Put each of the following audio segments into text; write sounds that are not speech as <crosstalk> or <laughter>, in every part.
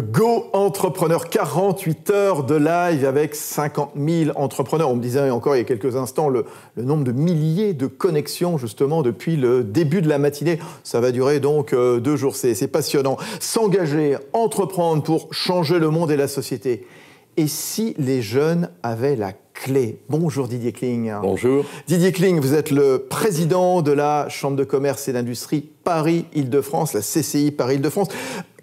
Go Entrepreneur, 48 heures de live avec 50 000 entrepreneurs. On me disait encore il y a quelques instants le, nombre de milliers de connexions justement depuis le début de la matinée. Ça va durer donc euh, deux jours, c'est passionnant. S'engager, entreprendre pour changer le monde et la société. Et si les jeunes avaient la clé Bonjour Didier Kling. Bonjour. Didier Kling, vous êtes le président de la Chambre de commerce et d'industrie Paris-Île-de-France, la CCI Paris-Île-de-France.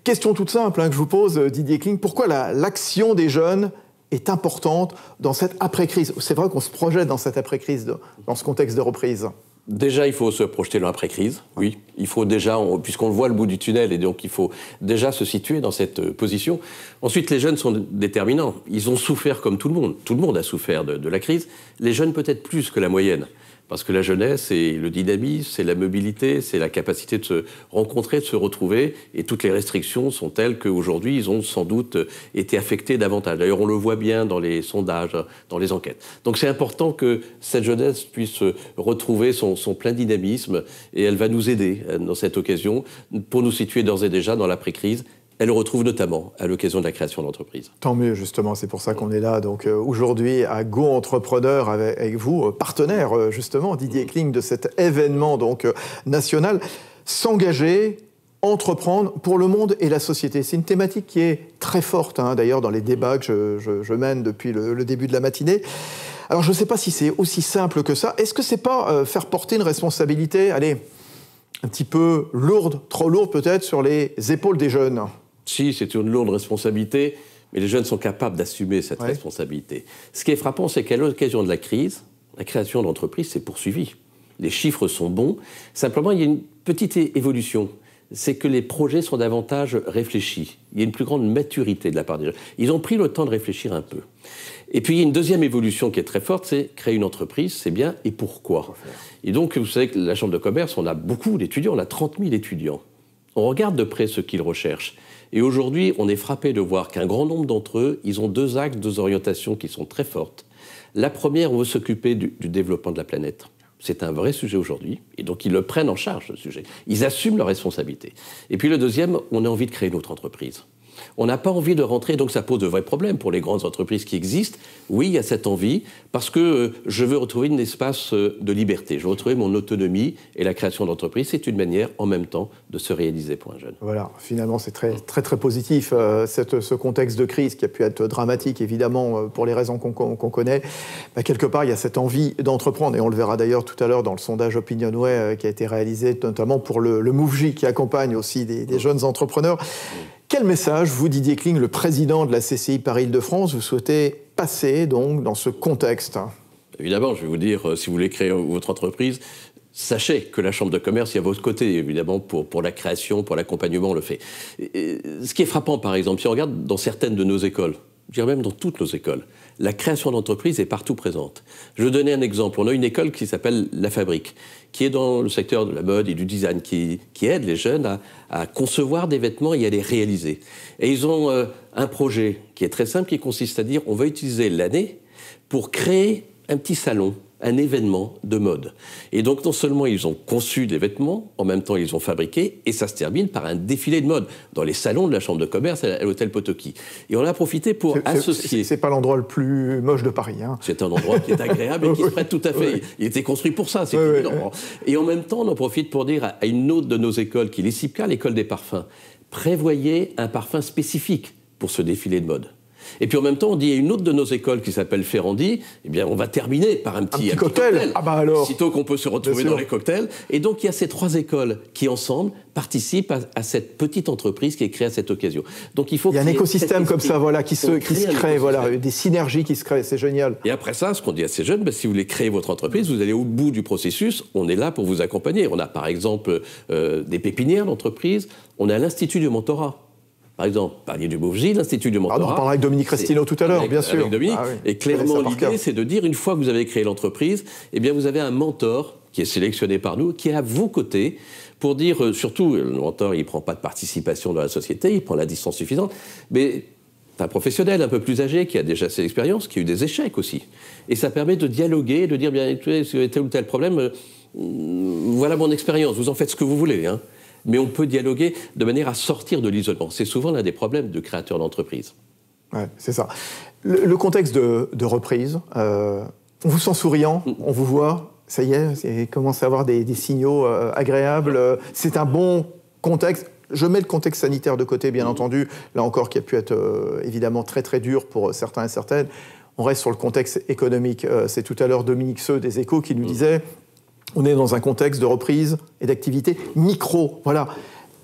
Question toute simple hein, que je vous pose, euh, Didier Kling, pourquoi l'action des jeunes est importante dans cette après-crise C'est vrai qu'on se projette dans cette après-crise, dans ce contexte de reprise. Déjà, il faut se projeter dans l'après-crise, oui. Il faut déjà, puisqu'on voit le bout du tunnel, et donc il faut déjà se situer dans cette euh, position. Ensuite, les jeunes sont déterminants. Ils ont souffert comme tout le monde. Tout le monde a souffert de la crise. Les jeunes peut-être plus que la moyenne. Parce que la jeunesse, c'est le dynamisme, c'est la mobilité, c'est la capacité de se rencontrer, de se retrouver. Et toutes les restrictions sont telles qu'aujourd'hui, ils ont sans doute été affectés davantage. D'ailleurs, on le voit bien dans les sondages, dans les enquêtes. Donc c'est important que cette jeunesse puisse retrouver son, son, plein dynamisme et elle va nous aider euh, dans cette occasion pour nous situer d'ores et déjà dans l'après-crise elle le retrouve notamment à l'occasion de la création d'entreprise. Tant mieux, justement, c'est pour ça qu'on mm. est là. Donc euh, aujourd'hui à Go Entrepreneur avec, vous, euh, partenaire euh, justement Didier mm. Kling de cet événement donc national. S'engager, entreprendre pour le monde et la société. C'est une thématique qui est très forte, hein, d'ailleurs, dans les mm. débats que je, mène depuis le, début de la matinée. Alors, je ne sais pas si c'est aussi simple que ça. Est-ce que c'est pas faire porter une responsabilité, allez, un petit peu lourde, trop lourde peut-être, sur les épaules des jeunes si, c'est une lourde responsabilité, mais les jeunes sont capables d'assumer cette responsabilité. Ce qui est frappant, c'est qu'à l'occasion de la crise, la création d'entreprises s'est poursuivie. Les chiffres sont bons. Simplement, il y a une petite évolution. C'est que les projets sont davantage réfléchis. Il y a une plus grande maturité de la part des jeunes. Ils ont pris le temps de réfléchir un peu. Et puis, il y a une deuxième évolution qui est très forte, c'est créer une entreprise, c'est bien, et pourquoi Et donc, vous savez que la Chambre de commerce, on a beaucoup d'étudiants, on a 30 000 étudiants. On regarde de près ce qu'ils recherchent. Et aujourd'hui, on est frappé de voir qu'un grand nombre d'entre eux, ils ont deux axes, deux orientations qui sont très fortes. La première, on veut s'occuper du, développement de la planète. C'est un vrai sujet aujourd'hui. Et donc, ils le prennent en charge, ce sujet. Ils assument leurs responsabilités. Et puis, le deuxième, on a envie de créer une autre entreprise. On n'a pas envie de rentrer, donc ça pose de vrais problèmes pour les grandes entreprises qui existent. Oui, il y a cette envie, parce que euh, je veux retrouver un espace euh, de liberté, je veux retrouver mon autonomie, et la création d'entreprises. c'est une manière en même temps de se réaliser pour un jeune. Voilà, finalement, c'est très, très, très positif, euh, ce contexte de crise qui a pu être dramatique, évidemment, pour les raisons qu'on connaît. Bah, quelque part, il y a cette envie d'entreprendre, et on le verra d'ailleurs tout à l'heure dans le sondage OpinionWay qui a été réalisé notamment pour le, le qui accompagne aussi des mmh. jeunes entrepreneurs. Quel message, vous, Didier Kling, le président de la CCI Paris-Île-de-France, vous souhaitez passer donc dans ce contexte Évidemment, je vais vous dire, euh, si vous voulez créer votre entreprise, sachez que la Chambre de commerce est à votre côté, évidemment, pour, pour la création, pour l'accompagnement, on le fait. ce qui est frappant, par exemple, si on regarde dans certaines de nos écoles, je dirais même dans toutes nos écoles. La création d'entreprise est partout présente. Je vais donner un exemple. On a une école qui s'appelle La Fabrique, qui est dans le secteur de la mode et du design, qui, aide les jeunes à, concevoir des vêtements et à les réaliser. Et ils ont euh, un projet qui est très simple, qui consiste à dire on va utiliser l'année pour créer un petit salon un événement de mode. Et donc non seulement ils ont conçu des vêtements, en même temps ils ont fabriqué, et ça se termine par un défilé de mode dans les salons de la Chambre de commerce à l'hôtel Potoki. Et on a profité pour associer... C'est pas l'endroit le plus moche de Paris. Hein. C'est un endroit qui est agréable et qui <laughs> se prête tout à fait. Il était construit pour ça, c'est évident. Hein. Et en même temps, on en profite pour dire à une autre de nos écoles, qui est l'ICIPCA, l'école des parfums, prévoyez un parfum spécifique pour ce défilé de mode. Et puis en même temps, on dit y a une autre de nos écoles qui s'appelle Ferrandi, eh bien, on va terminer par un petit, un cocktail. Ah bah alors. Sitôt qu'on peut se retrouver dans les cocktails. Et donc, il y a ces trois écoles qui, ensemble, participent à, cette petite entreprise qui est créée à cette occasion. Donc, il faut. Il y a un écosystème comme ça, voilà, qui se, crée, voilà, euh, des synergies qui se créent. C'est génial. Et après ça, ce qu'on dit à ces jeunes, bah, si vous voulez créer votre entreprise, vous allez au bout du processus. On est là pour vous accompagner. On a, par exemple, euh, des pépinières d'entreprise. On a l'Institut du mentorat. Par exemple, Panier du de l'Institut du ah, Mentorat. on parlera avec Dominique Restino tout à l'heure, bien sûr. Avec Dominique. Ah Et clairement, l'idée, c'est de dire, une fois que vous avez créé l'entreprise, eh bien, vous avez un mentor qui est sélectionné par nous, qui est à vos côtés pour dire, euh, surtout, le mentor, il ne prend pas de participation dans la société, il prend la distance suffisante, mais un professionnel un peu plus âgé qui a déjà ses expériences, qui a eu des échecs aussi. Et ça permet de dialoguer, de dire, bien, avez tel ou tel problème, euh, mm, voilà mon expérience, vous en faites ce que vous voulez. Hein mais on peut dialoguer de manière à sortir de l'isolement. C'est souvent l'un des problèmes de créateurs d'entreprise. Ouais, c'est ça. Le, contexte de, reprise, euh, on vous sent souriant, mm. on vous voit, ça y est, il commence à avoir des, signaux euh, agréables. Euh, c'est un bon contexte. Je mets le contexte sanitaire de côté, bien mm. entendu, là encore, qui a pu être évidemment très très dur pour certains et certaines. On reste sur le contexte économique. C'est tout à l'heure Dominique Seux des Échos qui nous mm. disait on est dans un contexte de reprise et d'activité micro. Voilà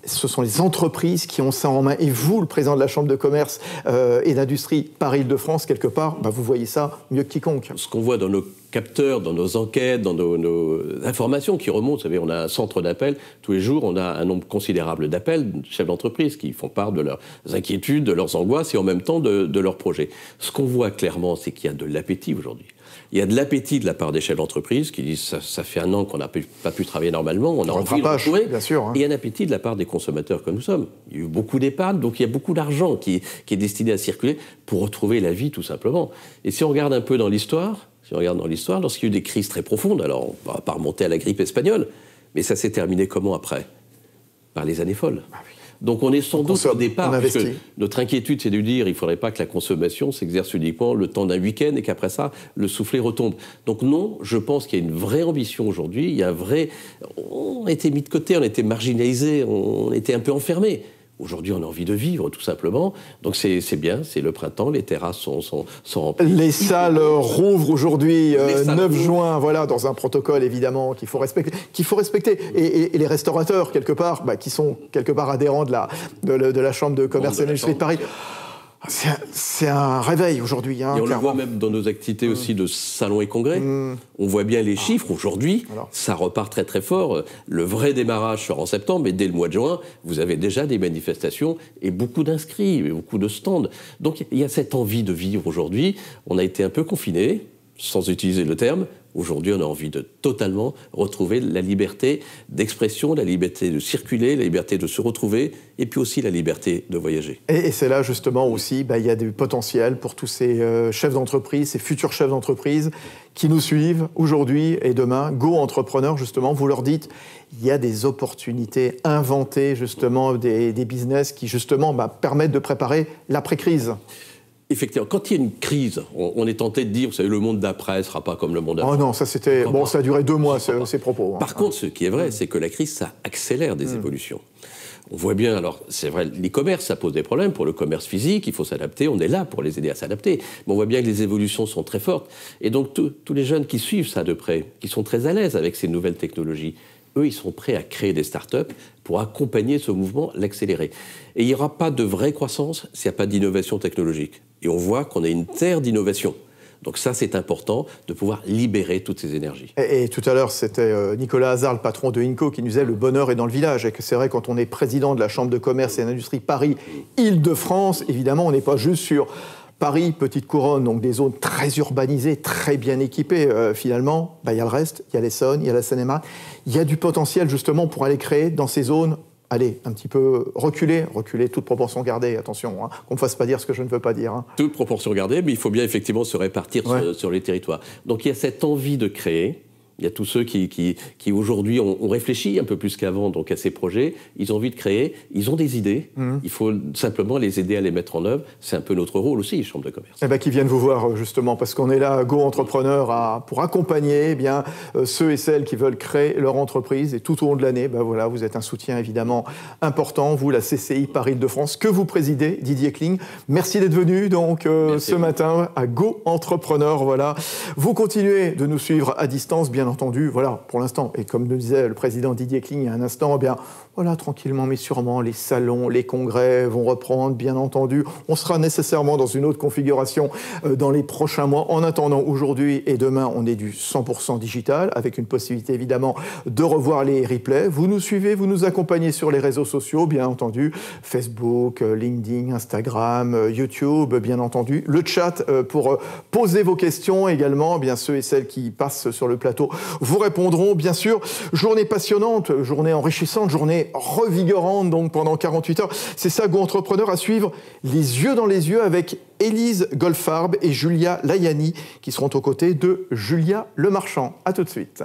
ce sont les entreprises qui ont ça en main. Et vous, le président de la Chambre de commerce euh, et d'industrie Paris-Île-de-France, quelque part, bah, vous voyez ça mieux que quiconque. Ce qu'on voit dans nos capteurs, dans nos enquêtes, dans nos, informations qui remontent, vous savez, on a un centre d'appel, tous les jours, on a un nombre considérable d'appels de chefs d'entreprise qui font part de leurs inquiétudes, de leurs angoisses et en même temps de leurs projets. Ce qu'on voit clairement, c'est qu'il y a de l'appétit aujourd'hui. Il y a de l'appétit de la part des chefs d'entreprise qui disent ça, fait un an qu'on n'a pas pu travailler normalement, on a on envie de Bien sûr, hein. un appétit de la part des consommateurs que nous sommes. Il y a eu beaucoup d'épargne, donc il y a beaucoup d'argent qui, est destiné à circuler pour retrouver la vie tout simplement. Et si on regarde un peu dans l'histoire, si on regarde dans l'histoire, lorsqu'il y a eu des crises très profondes, alors on va pas remonter à la grippe espagnole, mais ça s'est terminé comment après Par les années folles. Ah donc on est sans doute au départ, notre inquiétude, c'est de dire il ne faudrait pas que la consommation s'exerce uniquement le temps d'un week-end et qu'après ça, le soufflet retombe. Donc non, je pense qu'il y a une vraie ambition aujourd'hui, il y a vrai... On était mis de côté, on était marginalisés, on était un peu enfermés. Aujourd'hui, on a envie de vivre, tout simplement. Donc c'est bien, c'est le printemps, les terrasses sont, sont, sont remplies. Les salles rouvrent aujourd'hui, 9 euh, juin, voilà, dans un protocole évidemment qu'il faut respecter. Qu'il faut respecter. Et, les restaurateurs, quelque part, bah, qui sont quelque part adhérents de la, de, la Chambre de commerce et d'industrie de Paris. C'est un réveil aujourd'hui. Hein, et on le voit même dans nos activités aussi de salons et congrès. Mm. On voit bien les chiffres. Aujourd'hui, ça repart très très fort. Le vrai démarrage sera en septembre, mais dès le mois de juin, vous avez déjà des manifestations et beaucoup d'inscrits, et beaucoup de stands. Donc il y a cette envie de vivre aujourd'hui. On a été un peu confinés, sans utiliser le terme, Aujourd'hui, on a envie de totalement retrouver la liberté d'expression, la liberté de circuler, la liberté de se retrouver, et puis aussi la liberté de voyager. Et, c'est là justement aussi, bah, il y a du potentiel pour tous ces euh, chefs d'entreprise, ces futurs chefs d'entreprise qui nous suivent aujourd'hui et demain. Go entrepreneurs, justement, vous leur dites, il y a des opportunités inventées, justement, des, business qui, justement, bah, permettent de préparer l'après-crise effectivement, quand il y a une crise, on, est tenté de dire, vous savez, le monde d'après sera pas comme le monde oh avant. Oh non, ça c'était bon, ça a duré deux mois ces, propos. Hein. Par contre, ce qui est vrai, mm. c'est que la crise, ça accélère des mm. évolutions. On voit bien, alors c'est vrai, les commerces, ça pose des problèmes. Pour le commerce physique, il faut s'adapter, on est là pour les aider à s'adapter. Mais on voit bien que les évolutions sont très fortes. Et donc tous les jeunes qui suivent ça de près, qui sont très à l'aise avec ces nouvelles technologies, eux, ils sont prêts à créer des start-up pour accompagner ce mouvement, l'accélérer. Et il n'y aura pas de vraie croissance s'il n'y a pas d'innovation technologique. Et on voit qu'on est une terre d'innovation. Donc ça, c'est important de pouvoir libérer toutes ces énergies. Et, tout à l'heure, c'était euh, Nicolas Hazard, le patron de INCO, qui nous disait le bonheur est dans le village. Et que c'est vrai, quand on est président de la Chambre de commerce et d'industrie Paris-Île-de-France, évidemment, on n'est pas juste sur Paris, petite couronne, donc des zones très urbanisées, très bien équipées. Euh, finalement, bah, il y a le reste, il y a l'Essonne, il y a la Seine-et-Marne. Il y a du potentiel justement pour aller créer dans ces zones allez, un petit peu reculer, reculer, toute proportion gardée, attention, hein, qu'on ne fasse pas dire ce que je ne veux pas dire. Hein. Toute proportion gardée, mais il faut bien effectivement se répartir sur, les territoires. Donc il y a cette envie de créer, il y a tous ceux qui, aujourd'hui ont, réfléchi un peu plus qu'avant donc à ces projets. Ils ont envie de créer, ils ont des idées. Mmh. Il faut simplement les aider à les mettre en œuvre. C'est un peu notre rôle aussi, chambre de commerce. Eh bien, qui viennent vous voir euh, justement, parce qu'on est là, Go Entrepreneur, à, pour accompagner eh bien euh, ceux et celles qui veulent créer leur entreprise. Et tout au long de l'année, ben voilà, vous êtes un soutien évidemment important. Vous, la CCI Paris-Île-de-France, que vous présidez, Didier Kling. Merci d'être venu donc euh, ce matin à Go Entrepreneur. Voilà, vous continuez de nous suivre à distance, bien entendu, voilà, pour l'instant, et comme le disait le président Didier Kling il y a un instant, eh bien, voilà, tranquillement mais sûrement, les salons, les congrès vont reprendre, bien entendu. On sera nécessairement dans une autre configuration euh, dans les prochains mois. En attendant, aujourd'hui et demain, on est du 100% digital, avec une possibilité évidemment de revoir les replays. Vous nous suivez, vous nous accompagnez sur les réseaux sociaux, bien entendu, Facebook, euh, LinkedIn, Instagram, euh, YouTube, bien entendu. Le chat pour poser vos questions également, bien ceux et celles qui passent sur le plateau vous répondront, bien sûr. Journée passionnante, journée enrichissante, journée revigorante donc pendant 48 heures. C'est ça Go Entrepreneur à suivre les yeux dans les yeux avec Élise Golfarb et Julia Layani qui seront aux côtés de Julia Lemarchand. À tout de suite.